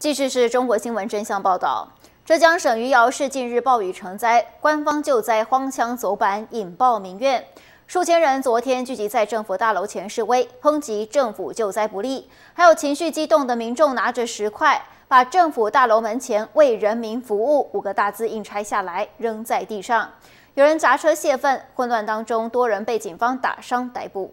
继续是中国新闻真相报道。浙江省余姚市近日暴雨成灾，官方救灾荒腔走板，引爆民怨。数千人昨天聚集在政府大楼前示威，抨击政府救灾不力。还有情绪激动的民众拿着石块，把政府大楼门前“为人民服务”五个大字硬拆下来，扔在地上。有人砸车泄愤，混乱当中，多人被警方打伤逮捕。